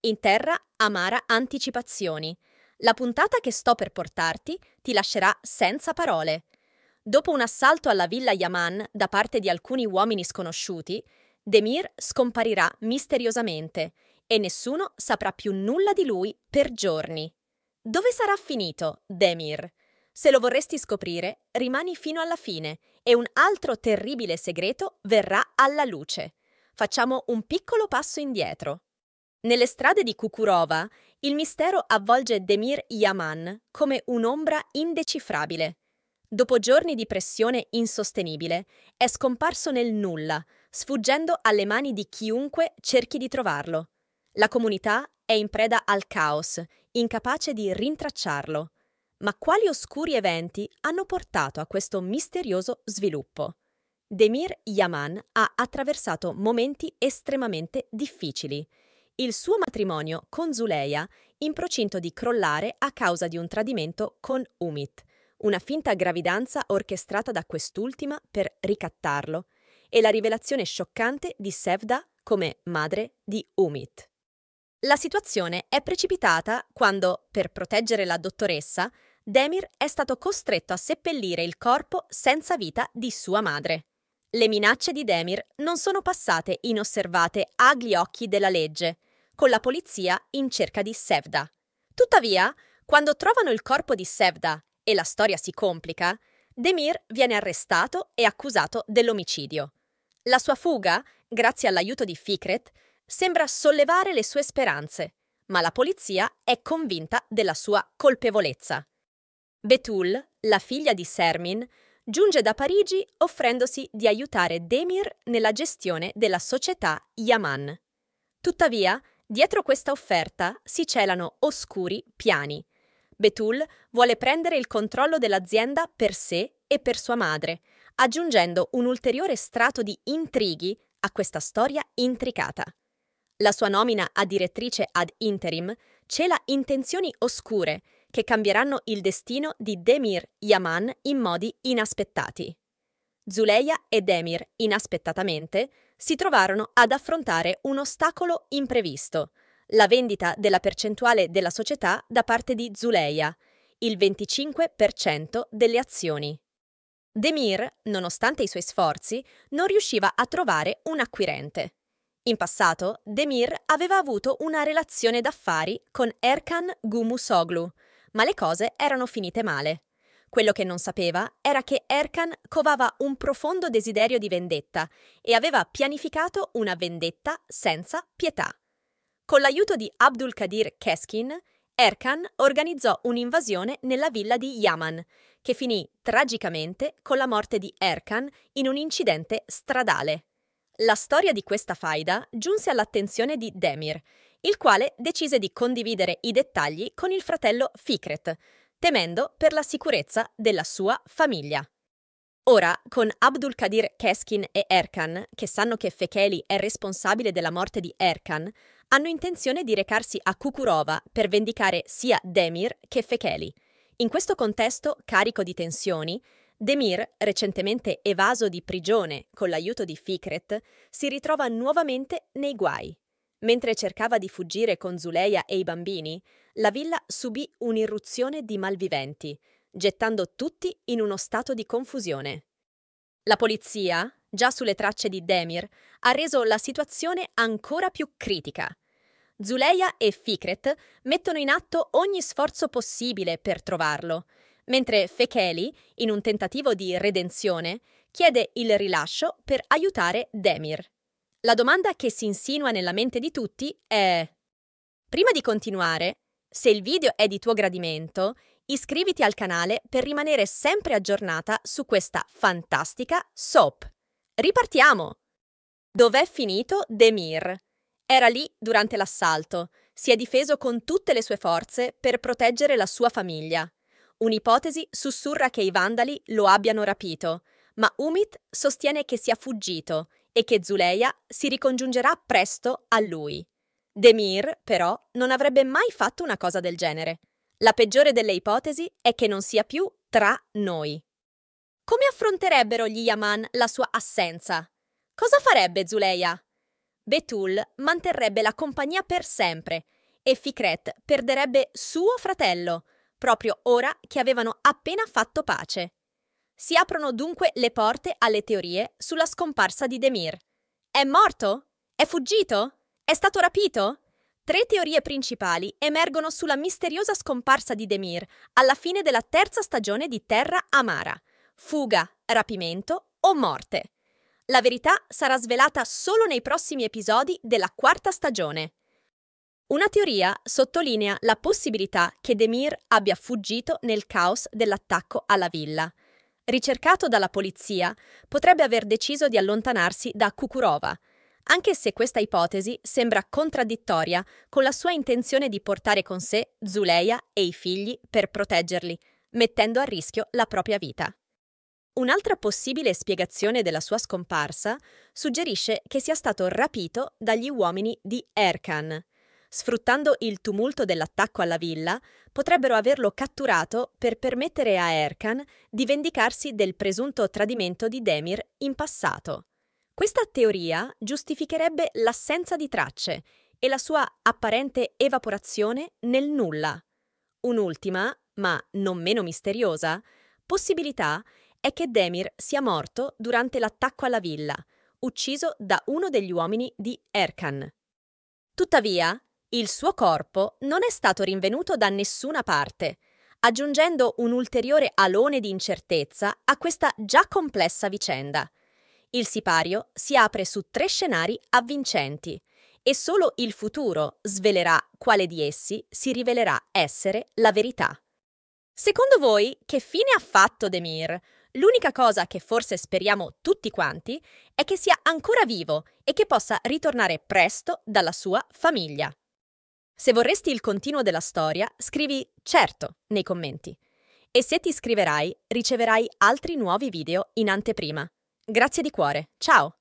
In terra, amara anticipazioni. La puntata che sto per portarti ti lascerà senza parole. Dopo un assalto alla villa Yaman da parte di alcuni uomini sconosciuti, Demir scomparirà misteriosamente e nessuno saprà più nulla di lui per giorni. Dove sarà finito Demir? Se lo vorresti scoprire, rimani fino alla fine e un altro terribile segreto verrà alla luce. Facciamo un piccolo passo indietro. Nelle strade di Kukurova, il mistero avvolge Demir Yaman come un'ombra indecifrabile. Dopo giorni di pressione insostenibile, è scomparso nel nulla, sfuggendo alle mani di chiunque cerchi di trovarlo. La comunità è in preda al caos, incapace di rintracciarlo. Ma quali oscuri eventi hanno portato a questo misterioso sviluppo? Demir Yaman ha attraversato momenti estremamente difficili il suo matrimonio con Zuleia in procinto di crollare a causa di un tradimento con Umit, una finta gravidanza orchestrata da quest'ultima per ricattarlo, e la rivelazione scioccante di Sevda come madre di Umit. La situazione è precipitata quando, per proteggere la dottoressa, Demir è stato costretto a seppellire il corpo senza vita di sua madre. Le minacce di Demir non sono passate inosservate agli occhi della legge, con la polizia in cerca di Sevda. Tuttavia, quando trovano il corpo di Sevda e la storia si complica, Demir viene arrestato e accusato dell'omicidio. La sua fuga, grazie all'aiuto di Fikret, sembra sollevare le sue speranze, ma la polizia è convinta della sua colpevolezza. Betul, la figlia di Sermin, giunge da Parigi offrendosi di aiutare Demir nella gestione della società Yaman. Tuttavia, Dietro questa offerta si celano oscuri piani. Betul vuole prendere il controllo dell'azienda per sé e per sua madre, aggiungendo un ulteriore strato di intrighi a questa storia intricata. La sua nomina a direttrice ad interim cela intenzioni oscure che cambieranno il destino di Demir Yaman in modi inaspettati. Zuleya e Demir, inaspettatamente, si trovarono ad affrontare un ostacolo imprevisto, la vendita della percentuale della società da parte di Zuleia, il 25% delle azioni. Demir, nonostante i suoi sforzi, non riusciva a trovare un acquirente. In passato, Demir aveva avuto una relazione d'affari con Erkan Gumusoglu, ma le cose erano finite male. Quello che non sapeva era che Erkan covava un profondo desiderio di vendetta e aveva pianificato una vendetta senza pietà. Con l'aiuto di Abdul Qadir Keskin, Erkan organizzò un'invasione nella villa di Yaman, che finì tragicamente con la morte di Erkan in un incidente stradale. La storia di questa faida giunse all'attenzione di Demir, il quale decise di condividere i dettagli con il fratello Fikret, temendo per la sicurezza della sua famiglia. Ora, con Abdul Qadir Keskin e Erkan, che sanno che Fekeli è responsabile della morte di Erkan, hanno intenzione di recarsi a Kukurova per vendicare sia Demir che Fekeli. In questo contesto carico di tensioni, Demir, recentemente evaso di prigione con l'aiuto di Fikret, si ritrova nuovamente nei guai. Mentre cercava di fuggire con Zuleia e i bambini, la villa subì un'irruzione di malviventi, gettando tutti in uno stato di confusione. La polizia, già sulle tracce di Demir, ha reso la situazione ancora più critica. Zuleia e Fikret mettono in atto ogni sforzo possibile per trovarlo, mentre Fekeli, in un tentativo di redenzione, chiede il rilascio per aiutare Demir. La domanda che si insinua nella mente di tutti è Prima di continuare, se il video è di tuo gradimento, iscriviti al canale per rimanere sempre aggiornata su questa fantastica soap. Ripartiamo! Dov'è finito Demir? Era lì durante l'assalto, si è difeso con tutte le sue forze per proteggere la sua famiglia. Un'ipotesi sussurra che i vandali lo abbiano rapito, ma Umit sostiene che sia fuggito e che Zuleia si ricongiungerà presto a lui. Demir, però, non avrebbe mai fatto una cosa del genere. La peggiore delle ipotesi è che non sia più tra noi. Come affronterebbero gli Yaman la sua assenza? Cosa farebbe Zuleia? Betul manterrebbe la compagnia per sempre e Fikret perderebbe suo fratello, proprio ora che avevano appena fatto pace. Si aprono dunque le porte alle teorie sulla scomparsa di Demir. È morto? È fuggito? È stato rapito? Tre teorie principali emergono sulla misteriosa scomparsa di Demir alla fine della terza stagione di Terra Amara. Fuga, rapimento o morte. La verità sarà svelata solo nei prossimi episodi della quarta stagione. Una teoria sottolinea la possibilità che Demir abbia fuggito nel caos dell'attacco alla villa ricercato dalla polizia, potrebbe aver deciso di allontanarsi da Kukurova, anche se questa ipotesi sembra contraddittoria con la sua intenzione di portare con sé Zuleia e i figli per proteggerli, mettendo a rischio la propria vita. Un'altra possibile spiegazione della sua scomparsa suggerisce che sia stato rapito dagli uomini di Erkan, sfruttando il tumulto dell'attacco alla villa, potrebbero averlo catturato per permettere a Erkan di vendicarsi del presunto tradimento di Demir in passato. Questa teoria giustificherebbe l'assenza di tracce e la sua apparente evaporazione nel nulla. Un'ultima, ma non meno misteriosa, possibilità è che Demir sia morto durante l'attacco alla villa, ucciso da uno degli uomini di Erkan. Tuttavia, il suo corpo non è stato rinvenuto da nessuna parte, aggiungendo un ulteriore alone di incertezza a questa già complessa vicenda. Il sipario si apre su tre scenari avvincenti e solo il futuro svelerà quale di essi si rivelerà essere la verità. Secondo voi, che fine ha fatto Demir? L'unica cosa che forse speriamo tutti quanti è che sia ancora vivo e che possa ritornare presto dalla sua famiglia. Se vorresti il continuo della storia, scrivi certo nei commenti. E se ti iscriverai, riceverai altri nuovi video in anteprima. Grazie di cuore, ciao!